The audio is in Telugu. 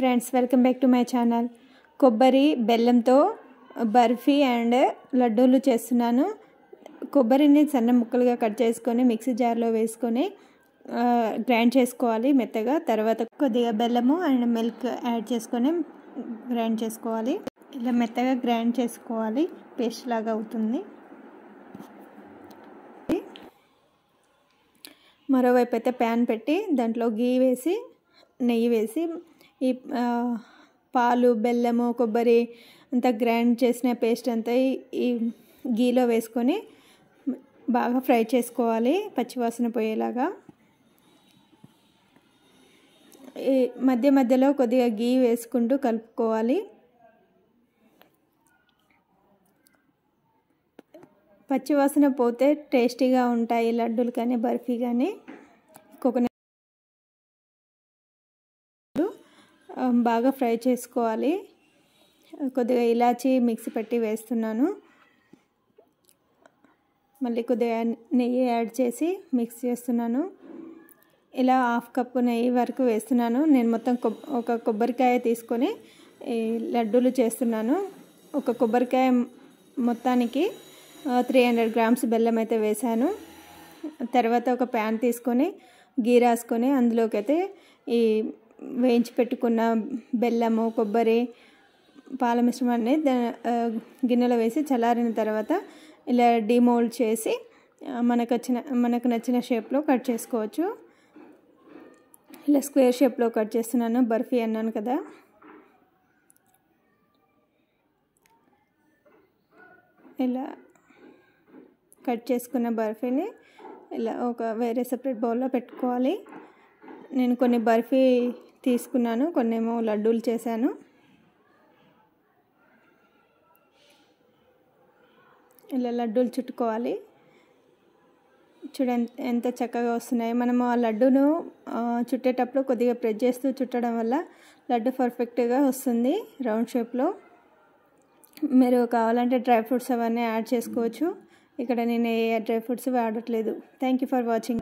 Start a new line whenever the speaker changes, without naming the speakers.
friends welcome back to my channel కొబ్బరి బెల్లంతో బర్ఫీ అండ్ లడ్డూలు చేస్తున్నాను కొబ్బరిని సన్న ముక్కలుగా కట్ చేసుకొని మిక్సీ జార్లో వేసుకొని గ్రైండ్ చేసుకోవాలి మెత్తగా తర్వాత కొద్దిగా బెల్లము అండ్ మిల్క్ యాడ్ చేసుకొని గ్రైండ్ చేసుకోవాలి ఇలా మెత్తగా గ్రైండ్ చేసుకోవాలి పేస్ట్ లాగా అవుతుంది మరోవైపు అయితే ప్యాన్ పెట్టి దాంట్లో గీ వేసి నెయ్యి వేసి ఈ పాలు బెల్లము కొబ్బరి అంతా గ్రైండ్ చేసిన పేస్ట్ అంతా ఈ గీలో వేసుకొని బాగా ఫ్రై చేసుకోవాలి పచ్చివాసన పోయేలాగా ఈ మధ్య మధ్యలో కొద్దిగా గీ వేసుకుంటూ కలుపుకోవాలి పచ్చివాసన పోతే టేస్టీగా ఉంటాయి లడ్డూలు కానీ బర్ఫీ కానీ బాగా ఫ్రై చేసుకోవాలి కొద్దిగా ఇలాచి మిక్సీ పెట్టి వేస్తున్నాను మళ్ళీ కొద్దిగా నెయ్యి యాడ్ చేసి మిక్స్ చేస్తున్నాను ఇలా హాఫ్ కప్పు నెయ్యి వరకు వేస్తున్నాను నేను మొత్తం ఒక కొబ్బరికాయ తీసుకొని లడ్డూలు చేస్తున్నాను ఒక కొబ్బరికాయ మొత్తానికి త్రీ హండ్రెడ్ గ్రామ్స్ బెల్లం అయితే వేశాను తర్వాత ఒక ప్యాన్ తీసుకొని గీ రాసుకొని అందులోకి అయితే ఈ వేయించి పెట్టుకున్న బెల్లము కొబ్బరి పాల మిశ్రమాన్ని గిన్నెలో వేసి చల్లారిన తర్వాత ఇలా డిమోల్డ్ చేసి మనకు వచ్చిన మనకు నచ్చిన షేప్లో కట్ చేసుకోవచ్చు ఇలా స్క్వేర్ షేప్లో కట్ చేస్తున్నాను బర్ఫీ అన్నాను కదా ఇలా కట్ చేసుకున్న బర్ఫీని ఇలా ఒక వేరే సపరేట్ బౌల్లో పెట్టుకోవాలి నేను కొన్ని బర్ఫీ తీసుకున్నాను కొన్నేమో లడ్డూలు చేశాను ఇలా లడ్డూలు చుట్టుకోవాలి చూడ ఎంత చక్కగా వస్తున్నాయి మనము ఆ లడ్డూను చుట్టేటప్పుడు కొద్దిగా ప్రెస్ చేస్తూ చుట్టడం వల్ల లడ్డు పర్ఫెక్ట్గా వస్తుంది రౌండ్ షేప్లో మీరు కావాలంటే డ్రై ఫ్రూట్స్ అవన్నీ యాడ్ చేసుకోవచ్చు ఇక్కడ నేను ఏ డ్రై ఫ్రూట్స్ వాడట్లేదు థ్యాంక్ యూ ఫర్ వాచింగ్